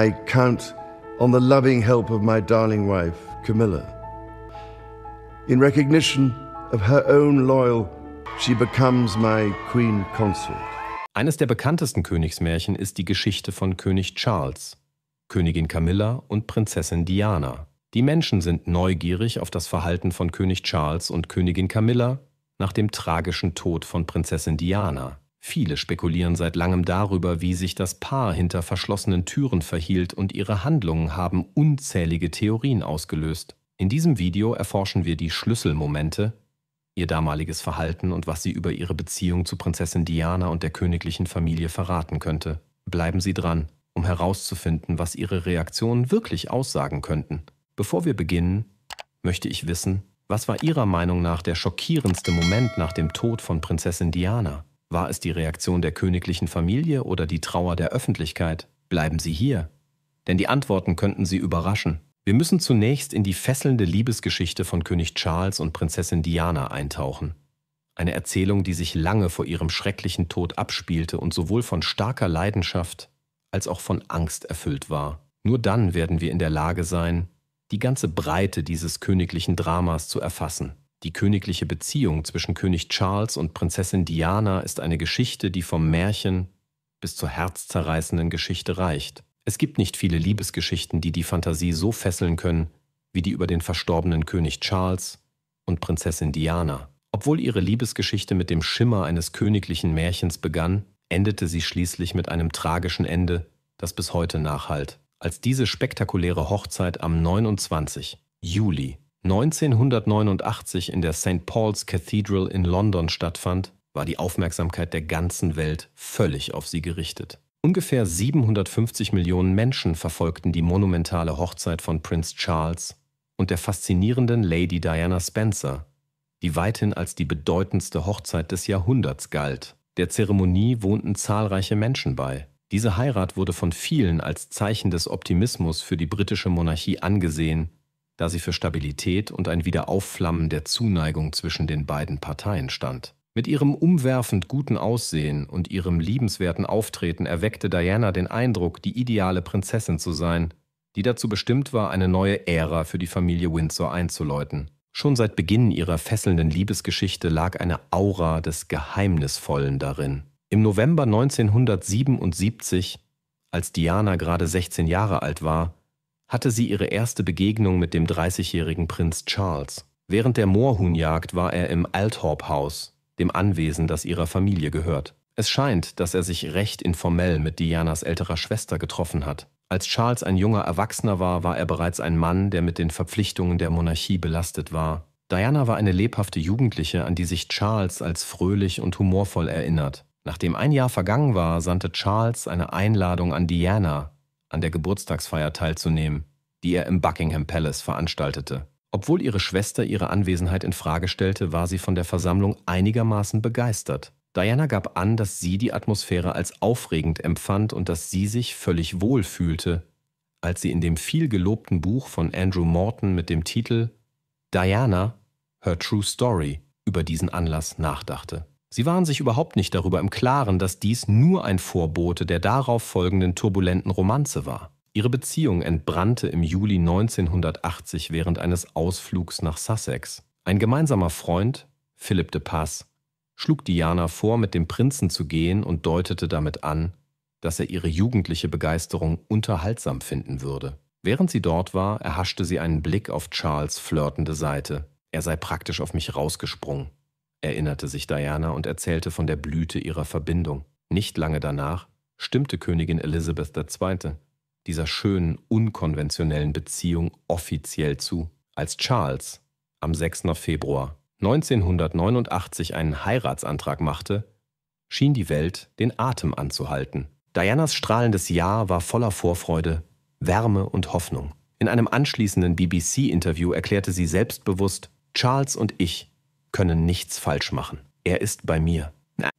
I count on the loving help of my darling wife, Camilla. In recognition of her own loyal, she becomes my queen consort. Eines der bekanntesten Königsmärchen ist die Geschichte von König Charles, Königin Camilla und Prinzessin Diana. Die Menschen sind neugierig auf das Verhalten von König Charles und Königin Camilla nach dem tragischen Tod von Prinzessin Diana. Viele spekulieren seit langem darüber, wie sich das Paar hinter verschlossenen Türen verhielt und ihre Handlungen haben unzählige Theorien ausgelöst. In diesem Video erforschen wir die Schlüsselmomente, ihr damaliges Verhalten und was sie über ihre Beziehung zu Prinzessin Diana und der königlichen Familie verraten könnte. Bleiben Sie dran, um herauszufinden, was ihre Reaktionen wirklich aussagen könnten. Bevor wir beginnen, möchte ich wissen, was war Ihrer Meinung nach der schockierendste Moment nach dem Tod von Prinzessin Diana? War es die Reaktion der königlichen Familie oder die Trauer der Öffentlichkeit? Bleiben Sie hier. Denn die Antworten könnten Sie überraschen. Wir müssen zunächst in die fesselnde Liebesgeschichte von König Charles und Prinzessin Diana eintauchen. Eine Erzählung, die sich lange vor ihrem schrecklichen Tod abspielte und sowohl von starker Leidenschaft als auch von Angst erfüllt war. Nur dann werden wir in der Lage sein, die ganze Breite dieses königlichen Dramas zu erfassen. Die königliche Beziehung zwischen König Charles und Prinzessin Diana ist eine Geschichte, die vom Märchen bis zur herzzerreißenden Geschichte reicht. Es gibt nicht viele Liebesgeschichten, die die Fantasie so fesseln können, wie die über den verstorbenen König Charles und Prinzessin Diana. Obwohl ihre Liebesgeschichte mit dem Schimmer eines königlichen Märchens begann, endete sie schließlich mit einem tragischen Ende, das bis heute nachhallt. Als diese spektakuläre Hochzeit am 29. Juli 1989 in der St. Paul's Cathedral in London stattfand, war die Aufmerksamkeit der ganzen Welt völlig auf sie gerichtet. Ungefähr 750 Millionen Menschen verfolgten die monumentale Hochzeit von Prinz Charles und der faszinierenden Lady Diana Spencer, die weithin als die bedeutendste Hochzeit des Jahrhunderts galt. Der Zeremonie wohnten zahlreiche Menschen bei. Diese Heirat wurde von vielen als Zeichen des Optimismus für die britische Monarchie angesehen da sie für Stabilität und ein Wiederaufflammen der Zuneigung zwischen den beiden Parteien stand. Mit ihrem umwerfend guten Aussehen und ihrem liebenswerten Auftreten erweckte Diana den Eindruck, die ideale Prinzessin zu sein, die dazu bestimmt war, eine neue Ära für die Familie Windsor einzuläuten. Schon seit Beginn ihrer fesselnden Liebesgeschichte lag eine Aura des Geheimnisvollen darin. Im November 1977, als Diana gerade 16 Jahre alt war, hatte sie ihre erste Begegnung mit dem 30-jährigen Prinz Charles. Während der Moorhuhnjagd war er im Althorp-Haus, dem Anwesen, das ihrer Familie gehört. Es scheint, dass er sich recht informell mit Dianas älterer Schwester getroffen hat. Als Charles ein junger Erwachsener war, war er bereits ein Mann, der mit den Verpflichtungen der Monarchie belastet war. Diana war eine lebhafte Jugendliche, an die sich Charles als fröhlich und humorvoll erinnert. Nachdem ein Jahr vergangen war, sandte Charles eine Einladung an Diana, an der Geburtstagsfeier teilzunehmen, die er im Buckingham Palace veranstaltete. Obwohl ihre Schwester ihre Anwesenheit in Frage stellte, war sie von der Versammlung einigermaßen begeistert. Diana gab an, dass sie die Atmosphäre als aufregend empfand und dass sie sich völlig wohl fühlte, als sie in dem viel gelobten Buch von Andrew Morton mit dem Titel Diana, Her True Story über diesen Anlass nachdachte. Sie waren sich überhaupt nicht darüber im Klaren, dass dies nur ein Vorbote der darauf folgenden turbulenten Romanze war. Ihre Beziehung entbrannte im Juli 1980 während eines Ausflugs nach Sussex. Ein gemeinsamer Freund, Philipp de Pass, schlug Diana vor, mit dem Prinzen zu gehen und deutete damit an, dass er ihre jugendliche Begeisterung unterhaltsam finden würde. Während sie dort war, erhaschte sie einen Blick auf Charles flirtende Seite. Er sei praktisch auf mich rausgesprungen erinnerte sich Diana und erzählte von der Blüte ihrer Verbindung. Nicht lange danach stimmte Königin Elizabeth II. dieser schönen, unkonventionellen Beziehung offiziell zu, als Charles am 6. Februar 1989 einen Heiratsantrag machte, schien die Welt den Atem anzuhalten. Dianas strahlendes Jahr war voller Vorfreude, Wärme und Hoffnung. In einem anschließenden BBC-Interview erklärte sie selbstbewusst, Charles und ich können nichts falsch machen. Er ist bei mir.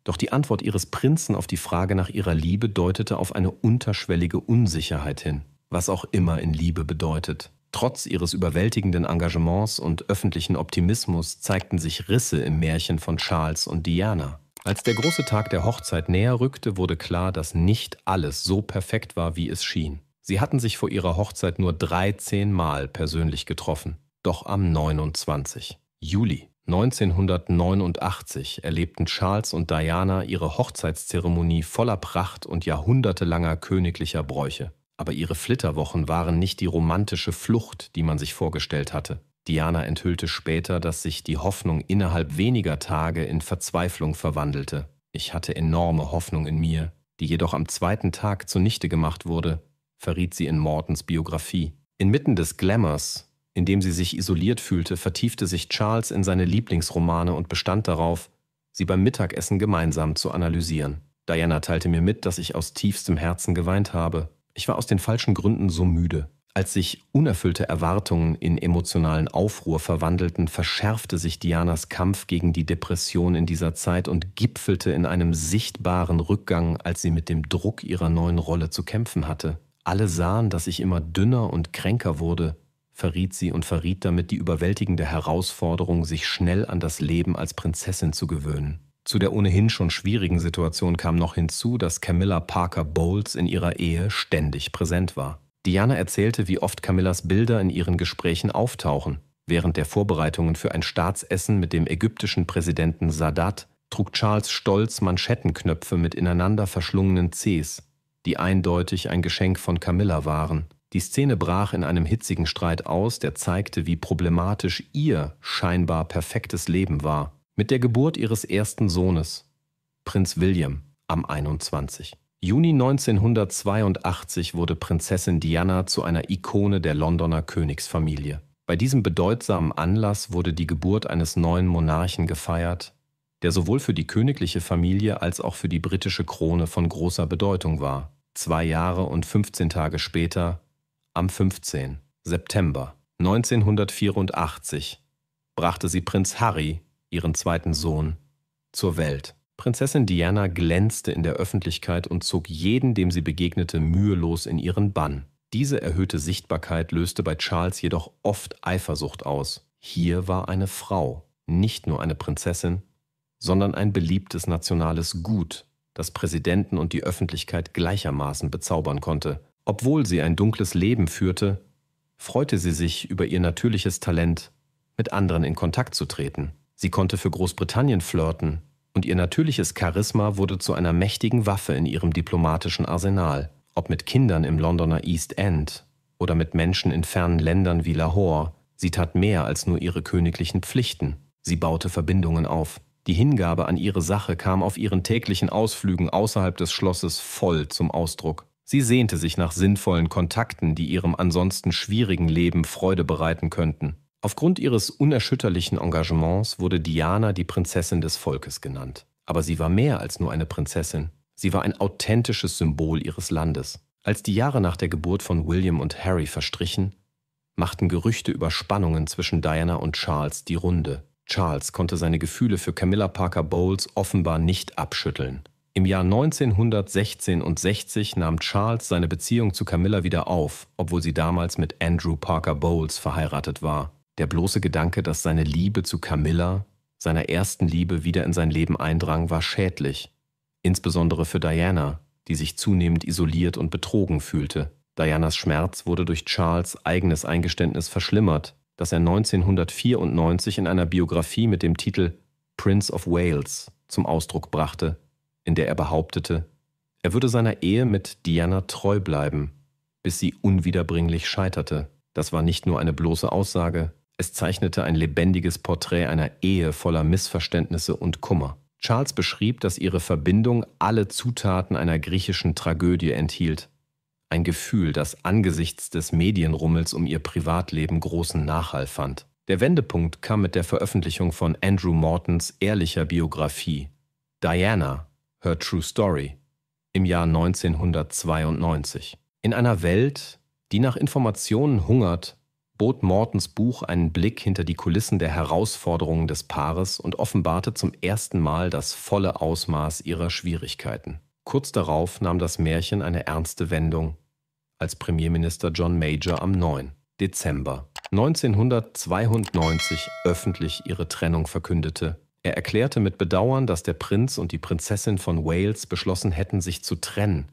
Doch die Antwort ihres Prinzen auf die Frage nach ihrer Liebe deutete auf eine unterschwellige Unsicherheit hin, was auch immer in Liebe bedeutet. Trotz ihres überwältigenden Engagements und öffentlichen Optimismus zeigten sich Risse im Märchen von Charles und Diana. Als der große Tag der Hochzeit näher rückte, wurde klar, dass nicht alles so perfekt war, wie es schien. Sie hatten sich vor ihrer Hochzeit nur 13 Mal persönlich getroffen, doch am 29. Juli 1989 erlebten Charles und Diana ihre Hochzeitszeremonie voller Pracht und jahrhundertelanger königlicher Bräuche. Aber ihre Flitterwochen waren nicht die romantische Flucht, die man sich vorgestellt hatte. Diana enthüllte später, dass sich die Hoffnung innerhalb weniger Tage in Verzweiflung verwandelte. Ich hatte enorme Hoffnung in mir, die jedoch am zweiten Tag zunichte gemacht wurde, verriet sie in Mortons Biografie. Inmitten des Glamours, in dem sie sich isoliert fühlte, vertiefte sich Charles in seine Lieblingsromane und bestand darauf, sie beim Mittagessen gemeinsam zu analysieren. Diana teilte mir mit, dass ich aus tiefstem Herzen geweint habe. Ich war aus den falschen Gründen so müde. Als sich unerfüllte Erwartungen in emotionalen Aufruhr verwandelten, verschärfte sich Dianas Kampf gegen die Depression in dieser Zeit und gipfelte in einem sichtbaren Rückgang, als sie mit dem Druck ihrer neuen Rolle zu kämpfen hatte. Alle sahen, dass ich immer dünner und kränker wurde, verriet sie und verriet damit die überwältigende Herausforderung, sich schnell an das Leben als Prinzessin zu gewöhnen. Zu der ohnehin schon schwierigen Situation kam noch hinzu, dass Camilla Parker Bowles in ihrer Ehe ständig präsent war. Diana erzählte, wie oft Camillas Bilder in ihren Gesprächen auftauchen. Während der Vorbereitungen für ein Staatsessen mit dem ägyptischen Präsidenten Sadat trug Charles stolz Manschettenknöpfe mit ineinander verschlungenen Cs, die eindeutig ein Geschenk von Camilla waren. Die Szene brach in einem hitzigen Streit aus, der zeigte, wie problematisch ihr scheinbar perfektes Leben war. Mit der Geburt ihres ersten Sohnes, Prinz William, am 21. Juni 1982 wurde Prinzessin Diana zu einer Ikone der Londoner Königsfamilie. Bei diesem bedeutsamen Anlass wurde die Geburt eines neuen Monarchen gefeiert, der sowohl für die königliche Familie als auch für die britische Krone von großer Bedeutung war. Zwei Jahre und 15 Tage später am 15. September 1984 brachte sie Prinz Harry, ihren zweiten Sohn, zur Welt. Prinzessin Diana glänzte in der Öffentlichkeit und zog jeden, dem sie begegnete, mühelos in ihren Bann. Diese erhöhte Sichtbarkeit löste bei Charles jedoch oft Eifersucht aus. Hier war eine Frau, nicht nur eine Prinzessin, sondern ein beliebtes nationales Gut, das Präsidenten und die Öffentlichkeit gleichermaßen bezaubern konnte. Obwohl sie ein dunkles Leben führte, freute sie sich über ihr natürliches Talent, mit anderen in Kontakt zu treten. Sie konnte für Großbritannien flirten und ihr natürliches Charisma wurde zu einer mächtigen Waffe in ihrem diplomatischen Arsenal, ob mit Kindern im Londoner East End oder mit Menschen in fernen Ländern wie Lahore. Sie tat mehr als nur ihre königlichen Pflichten. Sie baute Verbindungen auf. Die Hingabe an ihre Sache kam auf ihren täglichen Ausflügen außerhalb des Schlosses voll zum Ausdruck. Sie sehnte sich nach sinnvollen Kontakten, die ihrem ansonsten schwierigen Leben Freude bereiten könnten. Aufgrund ihres unerschütterlichen Engagements wurde Diana die Prinzessin des Volkes genannt. Aber sie war mehr als nur eine Prinzessin. Sie war ein authentisches Symbol ihres Landes. Als die Jahre nach der Geburt von William und Harry verstrichen, machten Gerüchte über Spannungen zwischen Diana und Charles die Runde. Charles konnte seine Gefühle für Camilla Parker Bowles offenbar nicht abschütteln. Im Jahr 1916 und 60 nahm Charles seine Beziehung zu Camilla wieder auf, obwohl sie damals mit Andrew Parker Bowles verheiratet war. Der bloße Gedanke, dass seine Liebe zu Camilla, seiner ersten Liebe, wieder in sein Leben eindrang, war schädlich. Insbesondere für Diana, die sich zunehmend isoliert und betrogen fühlte. Dianas Schmerz wurde durch Charles eigenes Eingeständnis verschlimmert, das er 1994 in einer Biografie mit dem Titel Prince of Wales zum Ausdruck brachte, in der er behauptete, er würde seiner Ehe mit Diana treu bleiben, bis sie unwiederbringlich scheiterte. Das war nicht nur eine bloße Aussage, es zeichnete ein lebendiges Porträt einer Ehe voller Missverständnisse und Kummer. Charles beschrieb, dass ihre Verbindung alle Zutaten einer griechischen Tragödie enthielt. Ein Gefühl, das angesichts des Medienrummels um ihr Privatleben großen Nachhall fand. Der Wendepunkt kam mit der Veröffentlichung von Andrew Mortons ehrlicher Biografie Diana Her True Story im Jahr 1992. In einer Welt, die nach Informationen hungert, bot Mortons Buch einen Blick hinter die Kulissen der Herausforderungen des Paares und offenbarte zum ersten Mal das volle Ausmaß ihrer Schwierigkeiten. Kurz darauf nahm das Märchen eine ernste Wendung, als Premierminister John Major am 9. Dezember 1992 öffentlich ihre Trennung verkündete er erklärte mit Bedauern, dass der Prinz und die Prinzessin von Wales beschlossen hätten, sich zu trennen.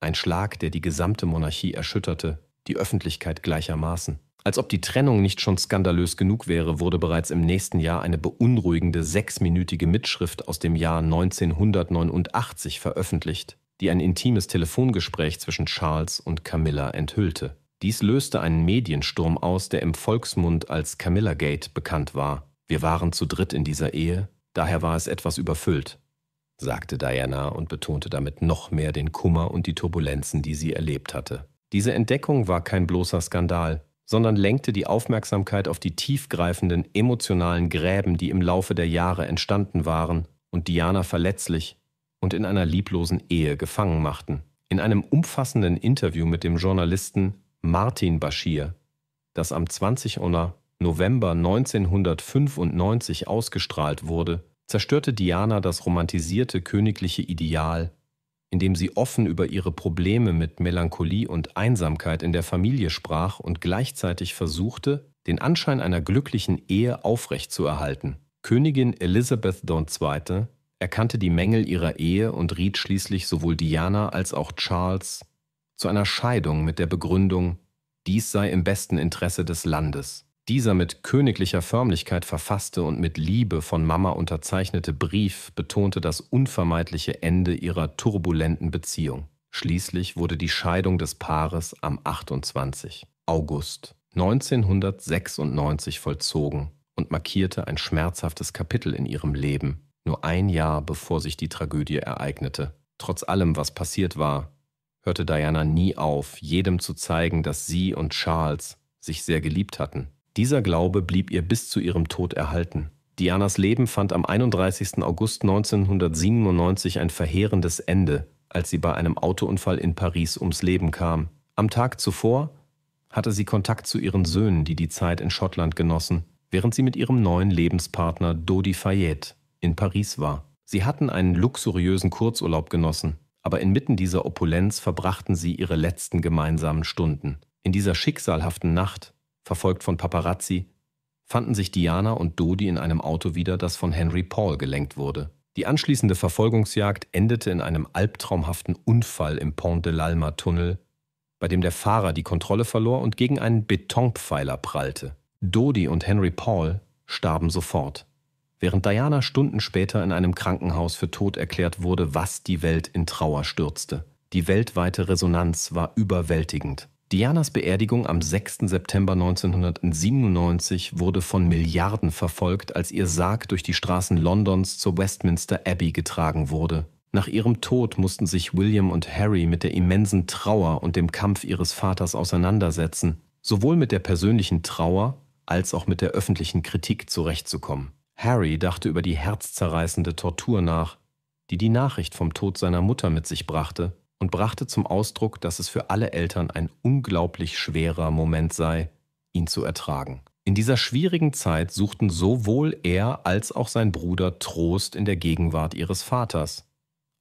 Ein Schlag, der die gesamte Monarchie erschütterte, die Öffentlichkeit gleichermaßen. Als ob die Trennung nicht schon skandalös genug wäre, wurde bereits im nächsten Jahr eine beunruhigende sechsminütige Mitschrift aus dem Jahr 1989 veröffentlicht, die ein intimes Telefongespräch zwischen Charles und Camilla enthüllte. Dies löste einen Mediensturm aus, der im Volksmund als Camilla Gate bekannt war. Wir waren zu dritt in dieser Ehe, daher war es etwas überfüllt, sagte Diana und betonte damit noch mehr den Kummer und die Turbulenzen, die sie erlebt hatte. Diese Entdeckung war kein bloßer Skandal, sondern lenkte die Aufmerksamkeit auf die tiefgreifenden emotionalen Gräben, die im Laufe der Jahre entstanden waren und Diana verletzlich und in einer lieblosen Ehe gefangen machten. In einem umfassenden Interview mit dem Journalisten Martin Bashir, das am 20. Uhr November 1995 ausgestrahlt wurde, zerstörte Diana das romantisierte königliche Ideal, indem sie offen über ihre Probleme mit Melancholie und Einsamkeit in der Familie sprach und gleichzeitig versuchte, den Anschein einer glücklichen Ehe aufrechtzuerhalten. Königin Elizabeth II. erkannte die Mängel ihrer Ehe und riet schließlich sowohl Diana als auch Charles zu einer Scheidung mit der Begründung, dies sei im besten Interesse des Landes. Dieser mit königlicher Förmlichkeit verfasste und mit Liebe von Mama unterzeichnete Brief betonte das unvermeidliche Ende ihrer turbulenten Beziehung. Schließlich wurde die Scheidung des Paares am 28. August 1996 vollzogen und markierte ein schmerzhaftes Kapitel in ihrem Leben, nur ein Jahr bevor sich die Tragödie ereignete. Trotz allem, was passiert war, hörte Diana nie auf, jedem zu zeigen, dass sie und Charles sich sehr geliebt hatten. Dieser Glaube blieb ihr bis zu ihrem Tod erhalten. Dianas Leben fand am 31. August 1997 ein verheerendes Ende, als sie bei einem Autounfall in Paris ums Leben kam. Am Tag zuvor hatte sie Kontakt zu ihren Söhnen, die die Zeit in Schottland genossen, während sie mit ihrem neuen Lebenspartner Dodi Fayette in Paris war. Sie hatten einen luxuriösen Kurzurlaub genossen, aber inmitten dieser Opulenz verbrachten sie ihre letzten gemeinsamen Stunden. In dieser schicksalhaften Nacht verfolgt von Paparazzi, fanden sich Diana und Dodi in einem Auto wieder, das von Henry Paul gelenkt wurde. Die anschließende Verfolgungsjagd endete in einem albtraumhaften Unfall im Pont de l'Alma Tunnel, bei dem der Fahrer die Kontrolle verlor und gegen einen Betonpfeiler prallte. Dodi und Henry Paul starben sofort, während Diana Stunden später in einem Krankenhaus für tot erklärt wurde, was die Welt in Trauer stürzte. Die weltweite Resonanz war überwältigend. Dianas Beerdigung am 6. September 1997 wurde von Milliarden verfolgt, als ihr Sarg durch die Straßen Londons zur Westminster Abbey getragen wurde. Nach ihrem Tod mussten sich William und Harry mit der immensen Trauer und dem Kampf ihres Vaters auseinandersetzen, sowohl mit der persönlichen Trauer als auch mit der öffentlichen Kritik zurechtzukommen. Harry dachte über die herzzerreißende Tortur nach, die die Nachricht vom Tod seiner Mutter mit sich brachte und brachte zum Ausdruck, dass es für alle Eltern ein unglaublich schwerer Moment sei, ihn zu ertragen. In dieser schwierigen Zeit suchten sowohl er als auch sein Bruder Trost in der Gegenwart ihres Vaters,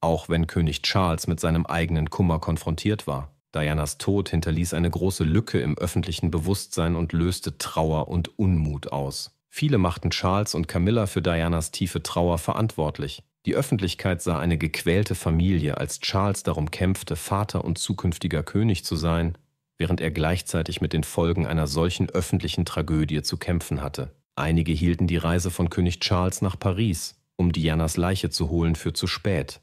auch wenn König Charles mit seinem eigenen Kummer konfrontiert war. Dianas Tod hinterließ eine große Lücke im öffentlichen Bewusstsein und löste Trauer und Unmut aus. Viele machten Charles und Camilla für Dianas tiefe Trauer verantwortlich. Die Öffentlichkeit sah eine gequälte Familie, als Charles darum kämpfte, Vater und zukünftiger König zu sein, während er gleichzeitig mit den Folgen einer solchen öffentlichen Tragödie zu kämpfen hatte. Einige hielten die Reise von König Charles nach Paris, um Dianas Leiche zu holen, für zu spät,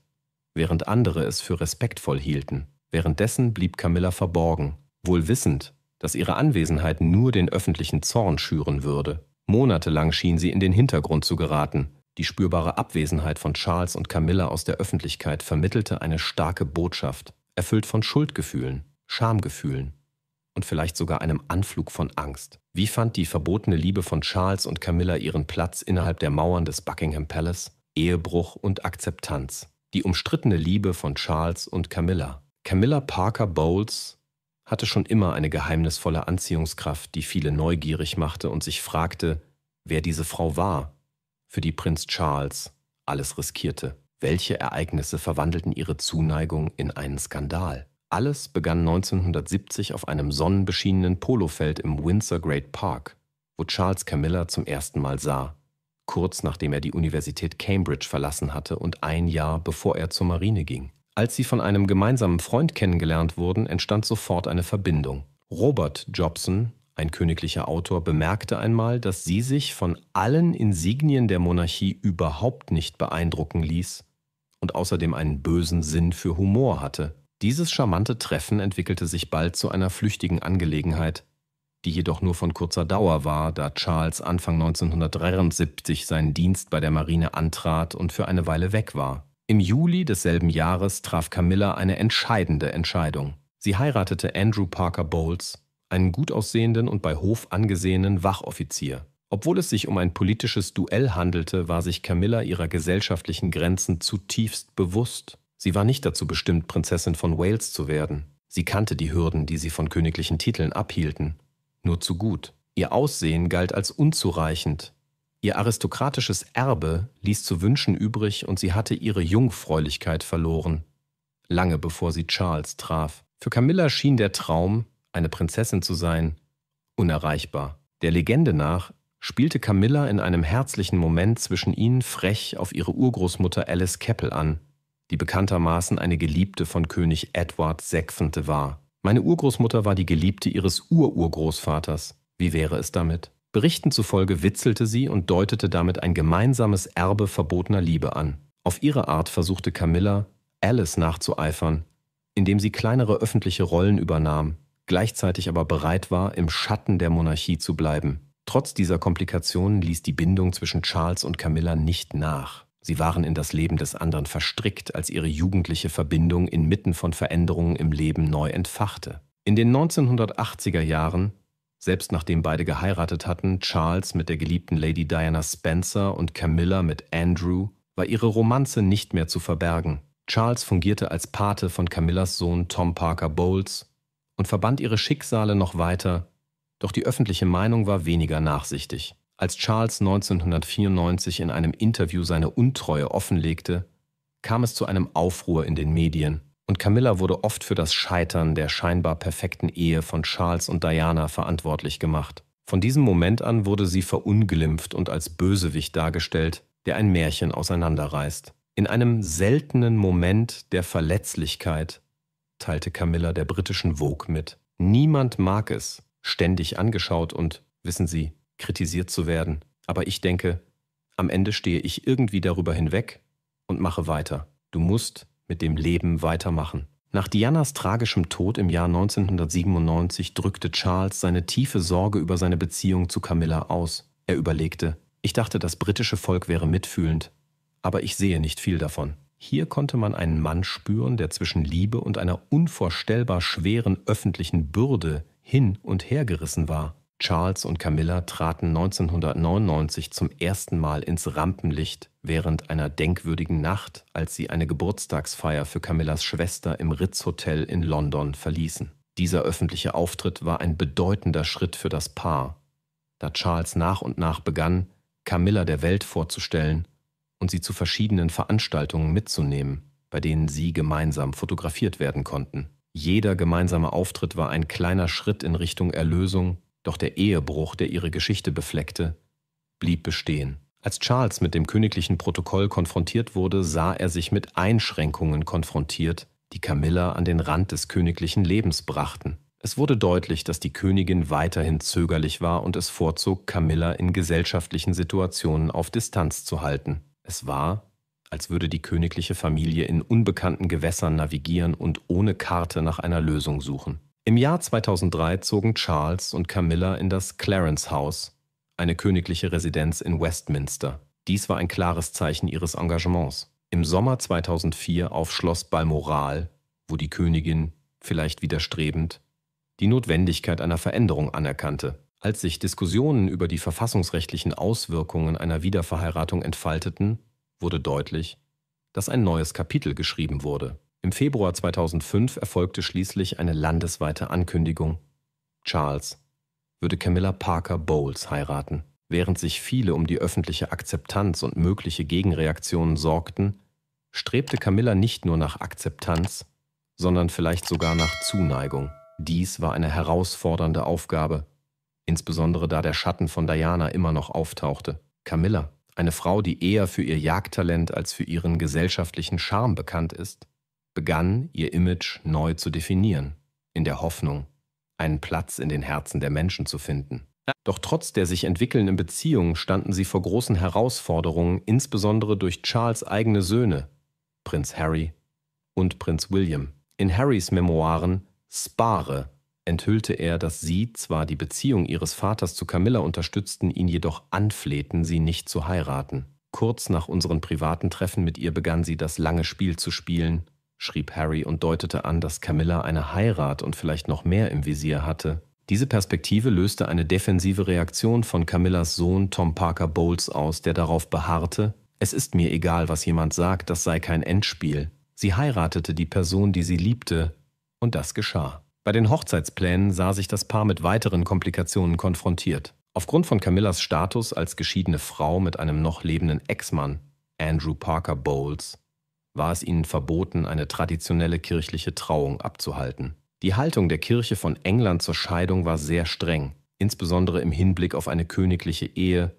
während andere es für respektvoll hielten. Währenddessen blieb Camilla verborgen, wohl wissend, dass ihre Anwesenheit nur den öffentlichen Zorn schüren würde. Monatelang schien sie in den Hintergrund zu geraten, die spürbare Abwesenheit von Charles und Camilla aus der Öffentlichkeit vermittelte eine starke Botschaft, erfüllt von Schuldgefühlen, Schamgefühlen und vielleicht sogar einem Anflug von Angst. Wie fand die verbotene Liebe von Charles und Camilla ihren Platz innerhalb der Mauern des Buckingham Palace? Ehebruch und Akzeptanz. Die umstrittene Liebe von Charles und Camilla. Camilla Parker Bowles hatte schon immer eine geheimnisvolle Anziehungskraft, die viele neugierig machte und sich fragte, wer diese Frau war für die Prinz Charles alles riskierte. Welche Ereignisse verwandelten ihre Zuneigung in einen Skandal? Alles begann 1970 auf einem sonnenbeschienenen Polofeld im Windsor Great Park, wo Charles Camilla zum ersten Mal sah, kurz nachdem er die Universität Cambridge verlassen hatte und ein Jahr bevor er zur Marine ging. Als sie von einem gemeinsamen Freund kennengelernt wurden, entstand sofort eine Verbindung. Robert Jobson ein königlicher Autor bemerkte einmal, dass sie sich von allen Insignien der Monarchie überhaupt nicht beeindrucken ließ und außerdem einen bösen Sinn für Humor hatte. Dieses charmante Treffen entwickelte sich bald zu einer flüchtigen Angelegenheit, die jedoch nur von kurzer Dauer war, da Charles Anfang 1973 seinen Dienst bei der Marine antrat und für eine Weile weg war. Im Juli desselben Jahres traf Camilla eine entscheidende Entscheidung. Sie heiratete Andrew Parker Bowles, einen gut aussehenden und bei Hof angesehenen Wachoffizier. Obwohl es sich um ein politisches Duell handelte, war sich Camilla ihrer gesellschaftlichen Grenzen zutiefst bewusst. Sie war nicht dazu bestimmt, Prinzessin von Wales zu werden. Sie kannte die Hürden, die sie von königlichen Titeln abhielten. Nur zu gut. Ihr Aussehen galt als unzureichend. Ihr aristokratisches Erbe ließ zu wünschen übrig und sie hatte ihre Jungfräulichkeit verloren. Lange bevor sie Charles traf. Für Camilla schien der Traum, eine Prinzessin zu sein, unerreichbar. Der Legende nach spielte Camilla in einem herzlichen Moment zwischen ihnen frech auf ihre Urgroßmutter Alice Keppel an, die bekanntermaßen eine Geliebte von König Edward VI. war. Meine Urgroßmutter war die Geliebte ihres Ururgroßvaters. Wie wäre es damit? Berichten zufolge witzelte sie und deutete damit ein gemeinsames Erbe verbotener Liebe an. Auf ihre Art versuchte Camilla, Alice nachzueifern, indem sie kleinere öffentliche Rollen übernahm, gleichzeitig aber bereit war, im Schatten der Monarchie zu bleiben. Trotz dieser Komplikationen ließ die Bindung zwischen Charles und Camilla nicht nach. Sie waren in das Leben des anderen verstrickt, als ihre jugendliche Verbindung inmitten von Veränderungen im Leben neu entfachte. In den 1980er Jahren selbst nachdem beide geheiratet hatten, Charles mit der geliebten Lady Diana Spencer und Camilla mit Andrew, war ihre Romanze nicht mehr zu verbergen. Charles fungierte als Pate von Camillas Sohn Tom Parker Bowles und verband ihre Schicksale noch weiter, doch die öffentliche Meinung war weniger nachsichtig. Als Charles 1994 in einem Interview seine Untreue offenlegte, kam es zu einem Aufruhr in den Medien und Camilla wurde oft für das Scheitern der scheinbar perfekten Ehe von Charles und Diana verantwortlich gemacht. Von diesem Moment an wurde sie verunglimpft und als Bösewicht dargestellt, der ein Märchen auseinanderreißt. In einem seltenen Moment der Verletzlichkeit teilte Camilla der britischen Vogue mit. Niemand mag es, ständig angeschaut und, wissen Sie, kritisiert zu werden. Aber ich denke, am Ende stehe ich irgendwie darüber hinweg und mache weiter. Du musst mit dem Leben weitermachen. Nach Dianas tragischem Tod im Jahr 1997 drückte Charles seine tiefe Sorge über seine Beziehung zu Camilla aus. Er überlegte, ich dachte, das britische Volk wäre mitfühlend, aber ich sehe nicht viel davon. Hier konnte man einen Mann spüren, der zwischen Liebe und einer unvorstellbar schweren öffentlichen Bürde hin und her gerissen war. Charles und Camilla traten 1999 zum ersten Mal ins Rampenlicht während einer denkwürdigen Nacht, als sie eine Geburtstagsfeier für Camillas Schwester im Ritz Hotel in London verließen. Dieser öffentliche Auftritt war ein bedeutender Schritt für das Paar. Da Charles nach und nach begann, Camilla der Welt vorzustellen, und sie zu verschiedenen Veranstaltungen mitzunehmen, bei denen sie gemeinsam fotografiert werden konnten. Jeder gemeinsame Auftritt war ein kleiner Schritt in Richtung Erlösung, doch der Ehebruch, der ihre Geschichte befleckte, blieb bestehen. Als Charles mit dem königlichen Protokoll konfrontiert wurde, sah er sich mit Einschränkungen konfrontiert, die Camilla an den Rand des königlichen Lebens brachten. Es wurde deutlich, dass die Königin weiterhin zögerlich war und es vorzog, Camilla in gesellschaftlichen Situationen auf Distanz zu halten. Es war, als würde die königliche Familie in unbekannten Gewässern navigieren und ohne Karte nach einer Lösung suchen. Im Jahr 2003 zogen Charles und Camilla in das Clarence House, eine königliche Residenz in Westminster. Dies war ein klares Zeichen ihres Engagements. Im Sommer 2004 auf Schloss Balmoral, wo die Königin, vielleicht widerstrebend, die Notwendigkeit einer Veränderung anerkannte. Als sich Diskussionen über die verfassungsrechtlichen Auswirkungen einer Wiederverheiratung entfalteten, wurde deutlich, dass ein neues Kapitel geschrieben wurde. Im Februar 2005 erfolgte schließlich eine landesweite Ankündigung. Charles würde Camilla Parker Bowles heiraten. Während sich viele um die öffentliche Akzeptanz und mögliche Gegenreaktionen sorgten, strebte Camilla nicht nur nach Akzeptanz, sondern vielleicht sogar nach Zuneigung. Dies war eine herausfordernde Aufgabe, insbesondere da der Schatten von Diana immer noch auftauchte. Camilla, eine Frau, die eher für ihr Jagdtalent als für ihren gesellschaftlichen Charme bekannt ist, begann ihr Image neu zu definieren, in der Hoffnung, einen Platz in den Herzen der Menschen zu finden. Doch trotz der sich entwickelnden Beziehungen standen sie vor großen Herausforderungen, insbesondere durch Charles eigene Söhne, Prinz Harry und Prinz William. In Harrys Memoiren Spare enthüllte er, dass sie zwar die Beziehung ihres Vaters zu Camilla unterstützten, ihn jedoch anflehten, sie nicht zu heiraten. Kurz nach unseren privaten Treffen mit ihr begann sie das lange Spiel zu spielen, schrieb Harry und deutete an, dass Camilla eine Heirat und vielleicht noch mehr im Visier hatte. Diese Perspektive löste eine defensive Reaktion von Camillas Sohn Tom Parker Bowles aus, der darauf beharrte, es ist mir egal, was jemand sagt, das sei kein Endspiel. Sie heiratete die Person, die sie liebte, und das geschah. Bei den Hochzeitsplänen sah sich das Paar mit weiteren Komplikationen konfrontiert. Aufgrund von Camillas Status als geschiedene Frau mit einem noch lebenden Ex-Mann, Andrew Parker Bowles, war es ihnen verboten, eine traditionelle kirchliche Trauung abzuhalten. Die Haltung der Kirche von England zur Scheidung war sehr streng, insbesondere im Hinblick auf eine königliche Ehe,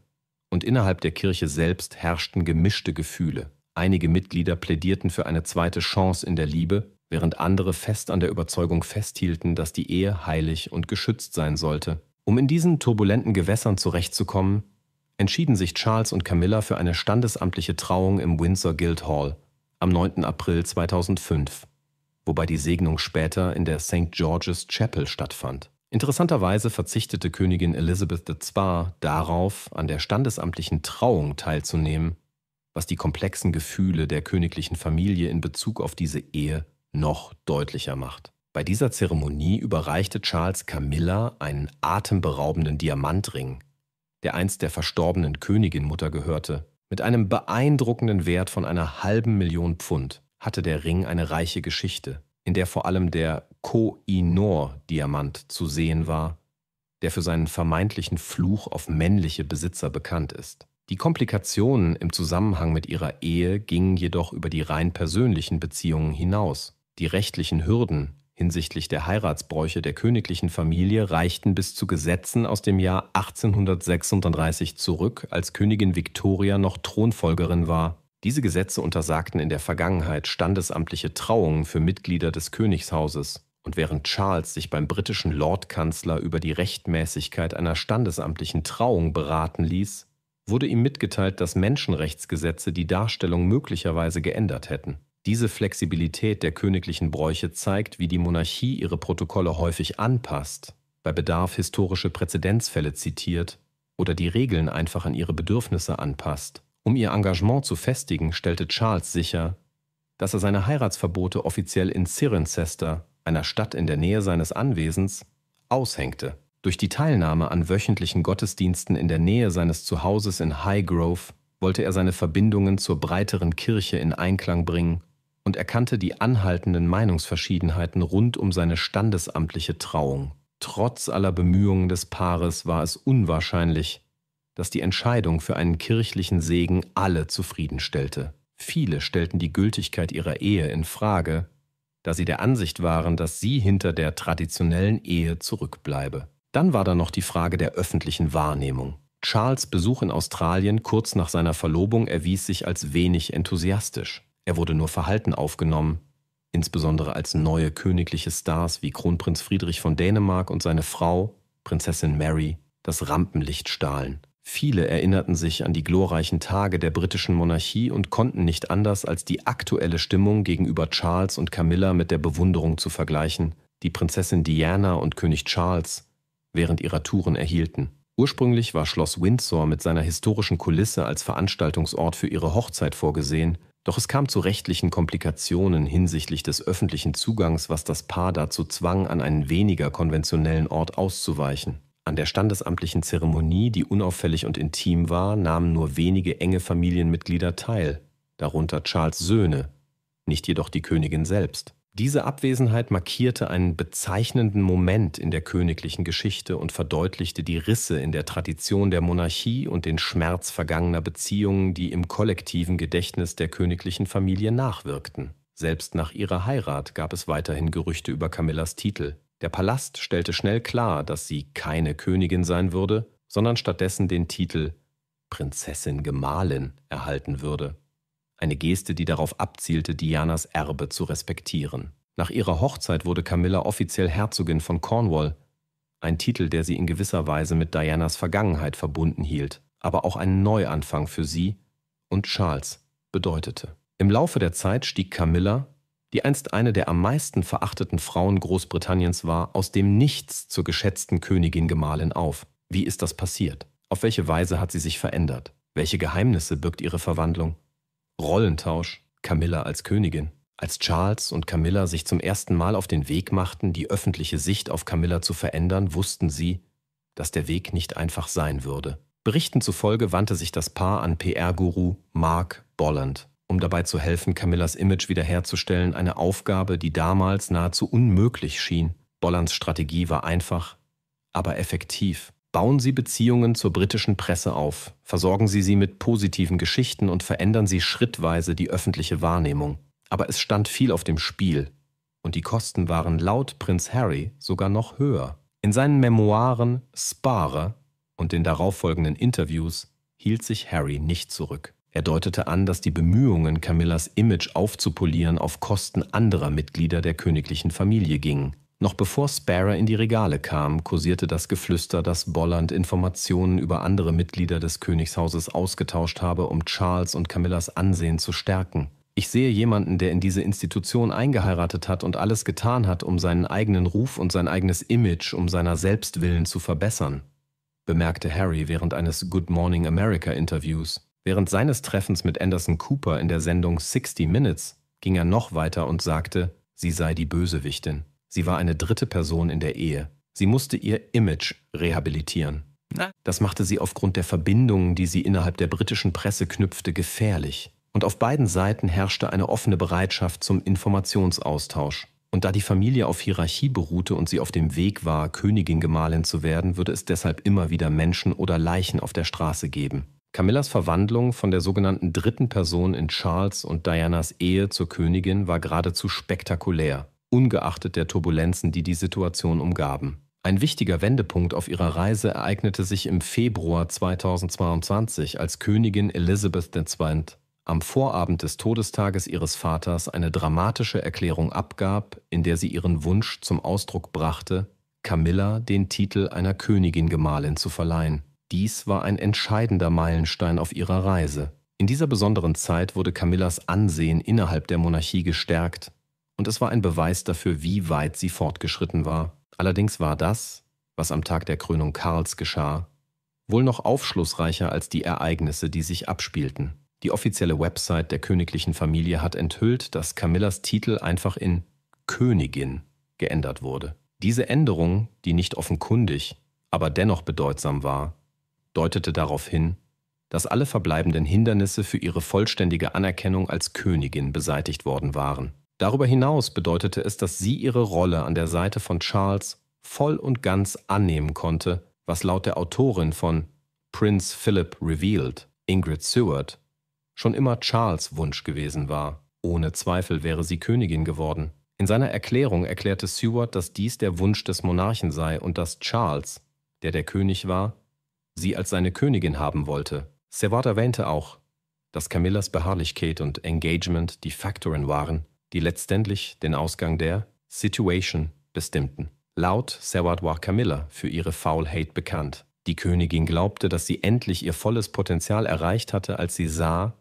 und innerhalb der Kirche selbst herrschten gemischte Gefühle. Einige Mitglieder plädierten für eine zweite Chance in der Liebe, während andere fest an der Überzeugung festhielten, dass die Ehe heilig und geschützt sein sollte. Um in diesen turbulenten Gewässern zurechtzukommen, entschieden sich Charles und Camilla für eine standesamtliche Trauung im Windsor Guildhall am 9. April 2005, wobei die Segnung später in der St. George's Chapel stattfand. Interessanterweise verzichtete Königin Elizabeth II. darauf, an der standesamtlichen Trauung teilzunehmen, was die komplexen Gefühle der königlichen Familie in Bezug auf diese Ehe noch deutlicher macht. Bei dieser Zeremonie überreichte Charles Camilla einen atemberaubenden Diamantring, der einst der verstorbenen Königinmutter gehörte. Mit einem beeindruckenden Wert von einer halben Million Pfund hatte der Ring eine reiche Geschichte, in der vor allem der Koh-i-Noor-Diamant zu sehen war, der für seinen vermeintlichen Fluch auf männliche Besitzer bekannt ist. Die Komplikationen im Zusammenhang mit ihrer Ehe gingen jedoch über die rein persönlichen Beziehungen hinaus. Die rechtlichen Hürden hinsichtlich der Heiratsbräuche der königlichen Familie reichten bis zu Gesetzen aus dem Jahr 1836 zurück, als Königin Victoria noch Thronfolgerin war. Diese Gesetze untersagten in der Vergangenheit standesamtliche Trauungen für Mitglieder des Königshauses. Und während Charles sich beim britischen Lordkanzler über die Rechtmäßigkeit einer standesamtlichen Trauung beraten ließ, wurde ihm mitgeteilt, dass Menschenrechtsgesetze die Darstellung möglicherweise geändert hätten. Diese Flexibilität der königlichen Bräuche zeigt, wie die Monarchie ihre Protokolle häufig anpasst, bei Bedarf historische Präzedenzfälle zitiert oder die Regeln einfach an ihre Bedürfnisse anpasst. Um ihr Engagement zu festigen, stellte Charles sicher, dass er seine Heiratsverbote offiziell in Cirencester, einer Stadt in der Nähe seines Anwesens, aushängte. Durch die Teilnahme an wöchentlichen Gottesdiensten in der Nähe seines Zuhauses in Highgrove wollte er seine Verbindungen zur breiteren Kirche in Einklang bringen und erkannte die anhaltenden Meinungsverschiedenheiten rund um seine standesamtliche Trauung. Trotz aller Bemühungen des Paares war es unwahrscheinlich, dass die Entscheidung für einen kirchlichen Segen alle zufriedenstellte. Viele stellten die Gültigkeit ihrer Ehe in Frage, da sie der Ansicht waren, dass sie hinter der traditionellen Ehe zurückbleibe. Dann war da noch die Frage der öffentlichen Wahrnehmung. Charles Besuch in Australien kurz nach seiner Verlobung erwies sich als wenig enthusiastisch. Er wurde nur verhalten aufgenommen, insbesondere als neue königliche Stars wie Kronprinz Friedrich von Dänemark und seine Frau, Prinzessin Mary, das Rampenlicht stahlen. Viele erinnerten sich an die glorreichen Tage der britischen Monarchie und konnten nicht anders, als die aktuelle Stimmung gegenüber Charles und Camilla mit der Bewunderung zu vergleichen, die Prinzessin Diana und König Charles während ihrer Touren erhielten. Ursprünglich war Schloss Windsor mit seiner historischen Kulisse als Veranstaltungsort für ihre Hochzeit vorgesehen, doch es kam zu rechtlichen Komplikationen hinsichtlich des öffentlichen Zugangs, was das Paar dazu zwang, an einen weniger konventionellen Ort auszuweichen. An der standesamtlichen Zeremonie, die unauffällig und intim war, nahmen nur wenige enge Familienmitglieder teil, darunter Charles Söhne, nicht jedoch die Königin selbst. Diese Abwesenheit markierte einen bezeichnenden Moment in der königlichen Geschichte und verdeutlichte die Risse in der Tradition der Monarchie und den Schmerz vergangener Beziehungen, die im kollektiven Gedächtnis der königlichen Familie nachwirkten. Selbst nach ihrer Heirat gab es weiterhin Gerüchte über Camillas Titel. Der Palast stellte schnell klar, dass sie keine Königin sein würde, sondern stattdessen den Titel Prinzessin Gemahlin erhalten würde eine Geste, die darauf abzielte, Dianas Erbe zu respektieren. Nach ihrer Hochzeit wurde Camilla offiziell Herzogin von Cornwall, ein Titel, der sie in gewisser Weise mit Dianas Vergangenheit verbunden hielt, aber auch einen Neuanfang für sie und Charles bedeutete. Im Laufe der Zeit stieg Camilla, die einst eine der am meisten verachteten Frauen Großbritanniens war, aus dem Nichts zur geschätzten Königin Gemahlin auf. Wie ist das passiert? Auf welche Weise hat sie sich verändert? Welche Geheimnisse birgt ihre Verwandlung? Rollentausch, Camilla als Königin. Als Charles und Camilla sich zum ersten Mal auf den Weg machten, die öffentliche Sicht auf Camilla zu verändern, wussten sie, dass der Weg nicht einfach sein würde. Berichten zufolge wandte sich das Paar an PR-Guru Mark Bolland, um dabei zu helfen, Camillas Image wiederherzustellen, eine Aufgabe, die damals nahezu unmöglich schien. Bollands Strategie war einfach, aber effektiv. Bauen Sie Beziehungen zur britischen Presse auf, versorgen Sie sie mit positiven Geschichten und verändern Sie schrittweise die öffentliche Wahrnehmung. Aber es stand viel auf dem Spiel. Und die Kosten waren laut Prinz Harry sogar noch höher. In seinen Memoiren Spare und den darauffolgenden Interviews hielt sich Harry nicht zurück. Er deutete an, dass die Bemühungen, Camillas Image aufzupolieren, auf Kosten anderer Mitglieder der königlichen Familie gingen. Noch bevor Sparrow in die Regale kam, kursierte das Geflüster, dass Bolland Informationen über andere Mitglieder des Königshauses ausgetauscht habe, um Charles und Camillas Ansehen zu stärken. Ich sehe jemanden, der in diese Institution eingeheiratet hat und alles getan hat, um seinen eigenen Ruf und sein eigenes Image um seiner Selbstwillen zu verbessern, bemerkte Harry während eines Good Morning America Interviews. Während seines Treffens mit Anderson Cooper in der Sendung 60 Minutes ging er noch weiter und sagte, sie sei die Bösewichtin. Sie war eine dritte Person in der Ehe. Sie musste ihr Image rehabilitieren. Das machte sie aufgrund der Verbindungen, die sie innerhalb der britischen Presse knüpfte, gefährlich. Und auf beiden Seiten herrschte eine offene Bereitschaft zum Informationsaustausch. Und da die Familie auf Hierarchie beruhte und sie auf dem Weg war, Königin gemahlin zu werden, würde es deshalb immer wieder Menschen oder Leichen auf der Straße geben. Camillas Verwandlung von der sogenannten dritten Person in Charles und Dianas Ehe zur Königin war geradezu spektakulär ungeachtet der Turbulenzen, die die Situation umgaben. Ein wichtiger Wendepunkt auf ihrer Reise ereignete sich im Februar 2022, als Königin Elizabeth II. am Vorabend des Todestages ihres Vaters eine dramatische Erklärung abgab, in der sie ihren Wunsch zum Ausdruck brachte, Camilla den Titel einer Königin-Gemahlin zu verleihen. Dies war ein entscheidender Meilenstein auf ihrer Reise. In dieser besonderen Zeit wurde Camillas Ansehen innerhalb der Monarchie gestärkt, und es war ein Beweis dafür, wie weit sie fortgeschritten war. Allerdings war das, was am Tag der Krönung Karls geschah, wohl noch aufschlussreicher als die Ereignisse, die sich abspielten. Die offizielle Website der königlichen Familie hat enthüllt, dass Camillas Titel einfach in Königin geändert wurde. Diese Änderung, die nicht offenkundig, aber dennoch bedeutsam war, deutete darauf hin, dass alle verbleibenden Hindernisse für ihre vollständige Anerkennung als Königin beseitigt worden waren. Darüber hinaus bedeutete es, dass sie ihre Rolle an der Seite von Charles voll und ganz annehmen konnte, was laut der Autorin von Prince Philip Revealed, Ingrid Seward, schon immer Charles Wunsch gewesen war. Ohne Zweifel wäre sie Königin geworden. In seiner Erklärung erklärte Seward, dass dies der Wunsch des Monarchen sei und dass Charles, der der König war, sie als seine Königin haben wollte. Seward erwähnte auch, dass Camillas Beharrlichkeit und Engagement die Faktoren waren, die letztendlich den Ausgang der Situation bestimmten. Laut Seward war Camilla für ihre Foul-Hate bekannt. Die Königin glaubte, dass sie endlich ihr volles Potenzial erreicht hatte, als sie sah,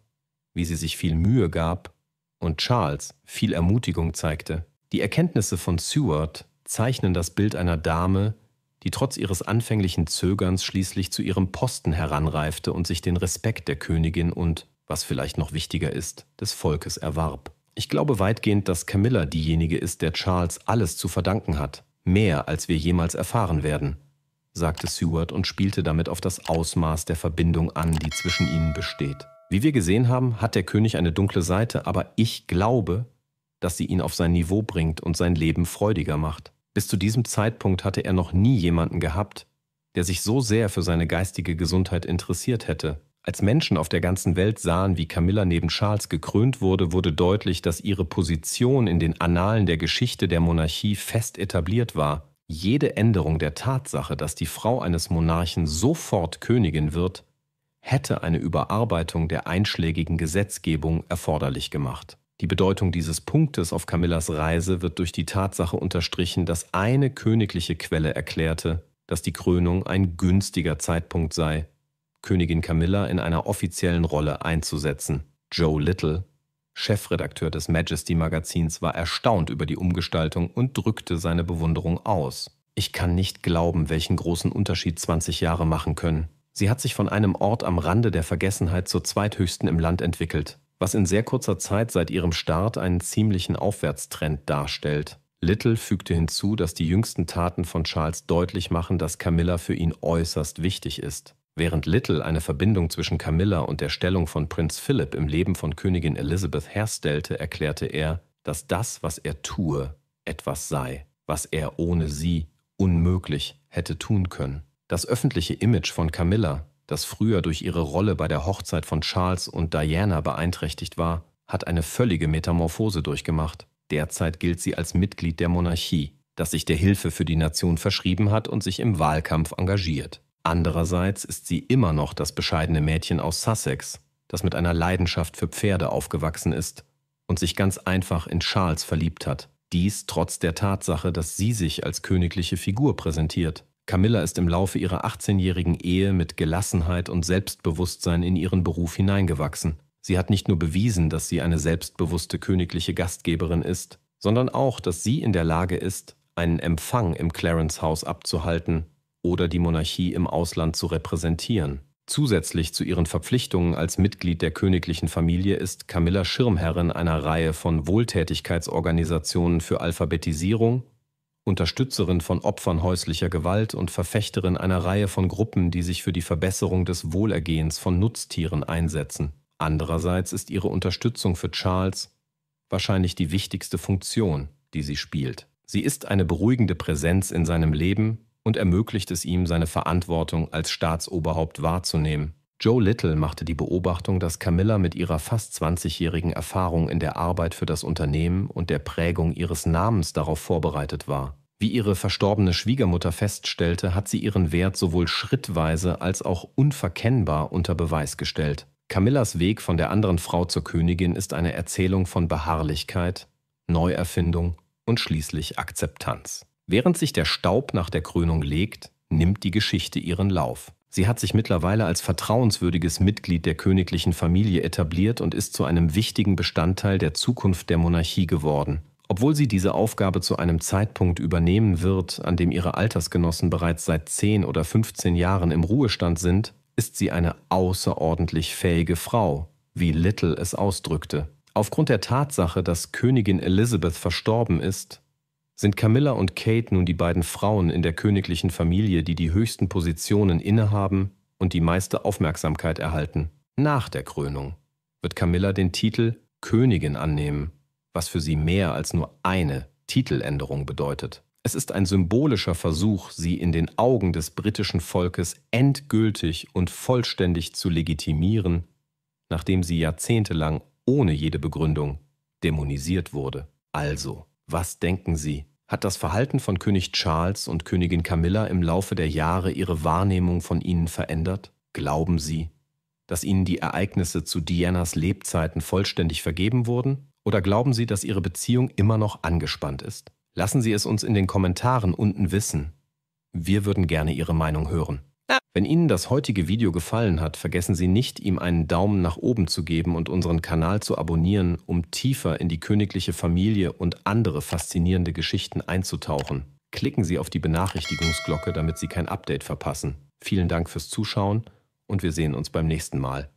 wie sie sich viel Mühe gab und Charles viel Ermutigung zeigte. Die Erkenntnisse von Seward zeichnen das Bild einer Dame, die trotz ihres anfänglichen Zögerns schließlich zu ihrem Posten heranreifte und sich den Respekt der Königin und, was vielleicht noch wichtiger ist, des Volkes erwarb. Ich glaube weitgehend, dass Camilla diejenige ist, der Charles alles zu verdanken hat, mehr als wir jemals erfahren werden, sagte Seward und spielte damit auf das Ausmaß der Verbindung an, die zwischen ihnen besteht. Wie wir gesehen haben, hat der König eine dunkle Seite, aber ich glaube, dass sie ihn auf sein Niveau bringt und sein Leben freudiger macht. Bis zu diesem Zeitpunkt hatte er noch nie jemanden gehabt, der sich so sehr für seine geistige Gesundheit interessiert hätte. Als Menschen auf der ganzen Welt sahen, wie Camilla neben Charles gekrönt wurde, wurde deutlich, dass ihre Position in den Annalen der Geschichte der Monarchie fest etabliert war. Jede Änderung der Tatsache, dass die Frau eines Monarchen sofort Königin wird, hätte eine Überarbeitung der einschlägigen Gesetzgebung erforderlich gemacht. Die Bedeutung dieses Punktes auf Camillas Reise wird durch die Tatsache unterstrichen, dass eine königliche Quelle erklärte, dass die Krönung ein günstiger Zeitpunkt sei, Königin Camilla in einer offiziellen Rolle einzusetzen. Joe Little, Chefredakteur des Majesty Magazins, war erstaunt über die Umgestaltung und drückte seine Bewunderung aus. Ich kann nicht glauben, welchen großen Unterschied 20 Jahre machen können. Sie hat sich von einem Ort am Rande der Vergessenheit zur zweithöchsten im Land entwickelt, was in sehr kurzer Zeit seit ihrem Start einen ziemlichen Aufwärtstrend darstellt. Little fügte hinzu, dass die jüngsten Taten von Charles deutlich machen, dass Camilla für ihn äußerst wichtig ist. Während Little eine Verbindung zwischen Camilla und der Stellung von Prinz Philip im Leben von Königin Elizabeth herstellte, erklärte er, dass das, was er tue, etwas sei, was er ohne sie unmöglich hätte tun können. Das öffentliche Image von Camilla, das früher durch ihre Rolle bei der Hochzeit von Charles und Diana beeinträchtigt war, hat eine völlige Metamorphose durchgemacht. Derzeit gilt sie als Mitglied der Monarchie, das sich der Hilfe für die Nation verschrieben hat und sich im Wahlkampf engagiert. Andererseits ist sie immer noch das bescheidene Mädchen aus Sussex, das mit einer Leidenschaft für Pferde aufgewachsen ist und sich ganz einfach in Charles verliebt hat. Dies trotz der Tatsache, dass sie sich als königliche Figur präsentiert. Camilla ist im Laufe ihrer 18-jährigen Ehe mit Gelassenheit und Selbstbewusstsein in ihren Beruf hineingewachsen. Sie hat nicht nur bewiesen, dass sie eine selbstbewusste königliche Gastgeberin ist, sondern auch, dass sie in der Lage ist, einen Empfang im Clarence Haus abzuhalten, oder die Monarchie im Ausland zu repräsentieren. Zusätzlich zu ihren Verpflichtungen als Mitglied der königlichen Familie ist Camilla Schirmherrin einer Reihe von Wohltätigkeitsorganisationen für Alphabetisierung, Unterstützerin von Opfern häuslicher Gewalt und Verfechterin einer Reihe von Gruppen, die sich für die Verbesserung des Wohlergehens von Nutztieren einsetzen. Andererseits ist ihre Unterstützung für Charles wahrscheinlich die wichtigste Funktion, die sie spielt. Sie ist eine beruhigende Präsenz in seinem Leben, und ermöglicht es ihm, seine Verantwortung als Staatsoberhaupt wahrzunehmen. Joe Little machte die Beobachtung, dass Camilla mit ihrer fast 20-jährigen Erfahrung in der Arbeit für das Unternehmen und der Prägung ihres Namens darauf vorbereitet war. Wie ihre verstorbene Schwiegermutter feststellte, hat sie ihren Wert sowohl schrittweise als auch unverkennbar unter Beweis gestellt. Camillas Weg von der anderen Frau zur Königin ist eine Erzählung von Beharrlichkeit, Neuerfindung und schließlich Akzeptanz. Während sich der Staub nach der Krönung legt, nimmt die Geschichte ihren Lauf. Sie hat sich mittlerweile als vertrauenswürdiges Mitglied der königlichen Familie etabliert und ist zu einem wichtigen Bestandteil der Zukunft der Monarchie geworden. Obwohl sie diese Aufgabe zu einem Zeitpunkt übernehmen wird, an dem ihre Altersgenossen bereits seit 10 oder 15 Jahren im Ruhestand sind, ist sie eine außerordentlich fähige Frau, wie Little es ausdrückte. Aufgrund der Tatsache, dass Königin Elizabeth verstorben ist, sind Camilla und Kate nun die beiden Frauen in der königlichen Familie, die die höchsten Positionen innehaben und die meiste Aufmerksamkeit erhalten. Nach der Krönung wird Camilla den Titel Königin annehmen, was für sie mehr als nur eine Titeländerung bedeutet. Es ist ein symbolischer Versuch, sie in den Augen des britischen Volkes endgültig und vollständig zu legitimieren, nachdem sie jahrzehntelang ohne jede Begründung dämonisiert wurde. Also, was denken Sie? Hat das Verhalten von König Charles und Königin Camilla im Laufe der Jahre Ihre Wahrnehmung von ihnen verändert? Glauben Sie, dass Ihnen die Ereignisse zu Dianas Lebzeiten vollständig vergeben wurden? Oder glauben Sie, dass Ihre Beziehung immer noch angespannt ist? Lassen Sie es uns in den Kommentaren unten wissen. Wir würden gerne Ihre Meinung hören. Wenn Ihnen das heutige Video gefallen hat, vergessen Sie nicht, ihm einen Daumen nach oben zu geben und unseren Kanal zu abonnieren, um tiefer in die königliche Familie und andere faszinierende Geschichten einzutauchen. Klicken Sie auf die Benachrichtigungsglocke, damit Sie kein Update verpassen. Vielen Dank fürs Zuschauen und wir sehen uns beim nächsten Mal.